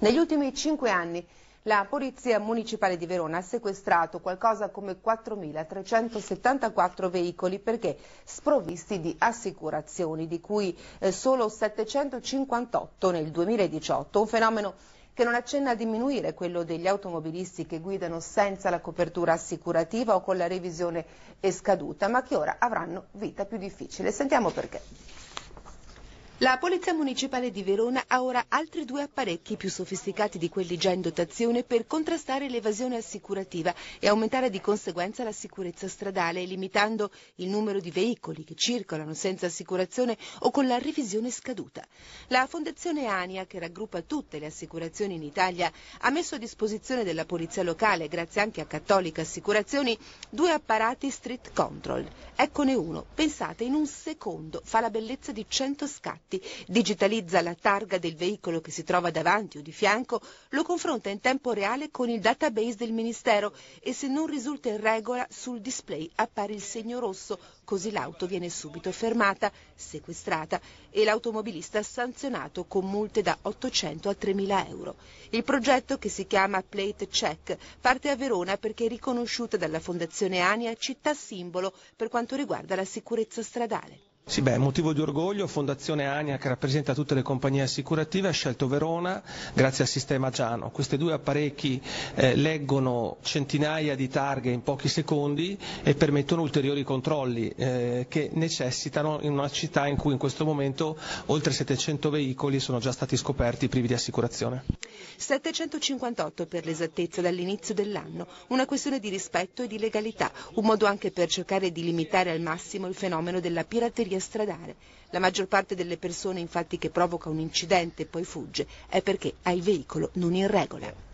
Negli ultimi cinque anni la Polizia Municipale di Verona ha sequestrato qualcosa come 4.374 veicoli perché sprovvisti di assicurazioni, di cui eh, solo 758 nel 2018, un fenomeno che non accenna a diminuire quello degli automobilisti che guidano senza la copertura assicurativa o con la revisione scaduta, ma che ora avranno vita più difficile. Sentiamo perché. La Polizia Municipale di Verona ha ora altri due apparecchi più sofisticati di quelli già in dotazione per contrastare l'evasione assicurativa e aumentare di conseguenza la sicurezza stradale, limitando il numero di veicoli che circolano senza assicurazione o con la revisione scaduta. La Fondazione Ania, che raggruppa tutte le assicurazioni in Italia, ha messo a disposizione della Polizia Locale, grazie anche a Cattolica Assicurazioni, due apparati street control. Eccone uno, pensate in un secondo, fa la bellezza di 100 scatti oggetti, digitalizza la targa del veicolo che si trova davanti o di fianco, lo confronta in tempo reale con il database del Ministero e se non risulta in regola sul display appare il segno rosso, così l'auto viene subito fermata, sequestrata e l'automobilista sanzionato con multe da 800 a 3.000 euro. Il progetto, che si chiama Plate Check, parte a Verona perché è riconosciuta dalla Fondazione Ania città simbolo per quanto riguarda la sicurezza stradale. Sì, beh, motivo di orgoglio, Fondazione Ania, che rappresenta tutte le compagnie assicurative, ha scelto Verona grazie al sistema Giano. Questi due apparecchi eh, leggono centinaia di targhe in pochi secondi e permettono ulteriori controlli eh, che necessitano in una città in cui in questo momento oltre 700 veicoli sono già stati scoperti privi di assicurazione. 758 per l'esattezza dall'inizio dell'anno, una questione di rispetto e di legalità, un modo anche per cercare di limitare al massimo il fenomeno della pirateria stradale. La maggior parte delle persone infatti che provoca un incidente e poi fugge è perché ha il veicolo non in regola.